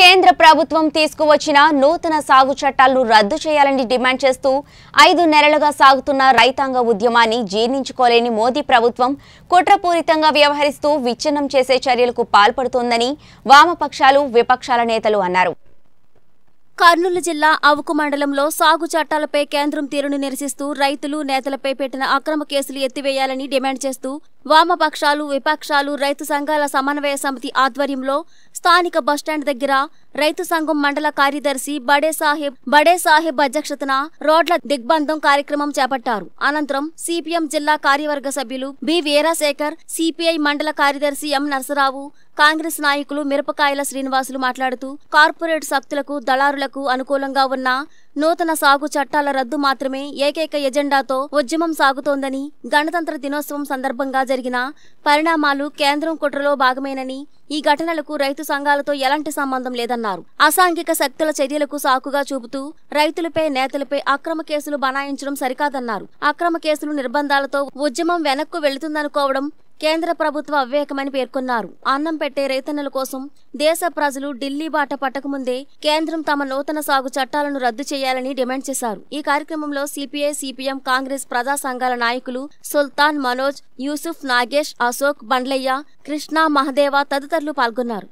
కేంద్ర ప్రభుత్వం తీసుకువచ్చిన నూతన సాగు చట్టాలను రద్దు చేయాలని డిమాండ్ చేస్తూ ఐదు నెలలుగా సాగుతున్న రైతాంగ ఉద్యమాన్ని జీర్ణించుకోలేని మోదీ ప్రభుత్వం కుట్రపూరితంగా వ్యవహరిస్తూ విచ్ఛిన్నం చేసే చర్యలకు పాల్పడుతోందని వామపక్షాలు విపక్షాల నేతలు అన్నారు కర్నూలు జిల్లా అవుకు మండలంలో సాగు చట్టాలపై కేంద్రం తీరును నిరసిస్తూ రైతులు నేతలపై పెట్టిన అక్రమ కేసులు ఎత్తివేయాలని డిమాండ్ చేస్తూ వామపక్షాలు విపక్షాలు రైతు సంఘాల సమన్వయ సమితి ఆధ్వర్యంలో స్థానిక బస్టాండ్ దగ్గర రైతు సంఘం మండల కార్యదర్శి బడే సాహెబ్ బడే సాహెబ్ అధ్యక్షతన రోడ్ల దిగ్బంధం కార్యక్రమం చేపట్టారు అనంతరం సిపిఎం జిల్లా కార్యవర్గ సభ్యులు బి వీరాశేఖర్ సిపిఐ మండల కార్యదర్శి ఎం నరసరావు కాంగ్రెస్ నాయకులు మిరపకాయల శ్రీనివాసులు మాట్లాడుతూ కార్పొరేట్ శక్తులకు దళారులకు అనుకూలంగా ఉన్న నూతన సాగు చట్టాల రద్దు మాత్రమే ఏకైక ఎజెండాతో ఉద్యమం సాగుతోందని గణతంత్ర దినోత్సవం సందర్భంగా జరిగిన పరిణామాలు కేంద్రం కుట్రలో భాగమేనని ఈ ఘటనలకు రైతు సంఘాలతో ఎలాంటి సంబంధం లేదన్నారు అసాంఘిక శక్తుల చర్యలకు సాకుగా చూపుతూ రైతులపై నేతలపై అక్రమ కేసులు బనాయించడం సరికాదన్నారు అక్రమ కేసులు నిర్బంధాలతో ఉద్యమం వెనక్కు వెళుతుందనుకోవడం కేంద్ర ప్రభుత్వ అవ్వేకమని పేర్కొన్నారు అన్నం పెట్టే రైతన్నల కోసం దేశ ప్రజలు ఢిల్లీ బాట పట్టకముందే కేంద్రం తమ నూతన సాగు చట్టాలను రద్దు చేయాలని డిమాండ్ చేశారు ఈ కార్యక్రమంలో సిపిఐ సిపిఎం కాంగ్రెస్ ప్రజా సంఘాల నాయకులు సుల్తాన్ మనోజ్ యూసుఫ్ నాగేష్ అశోక్ బండ్లయ్య కృష్ణ మహదేవ తదితరులు పాల్గొన్నారు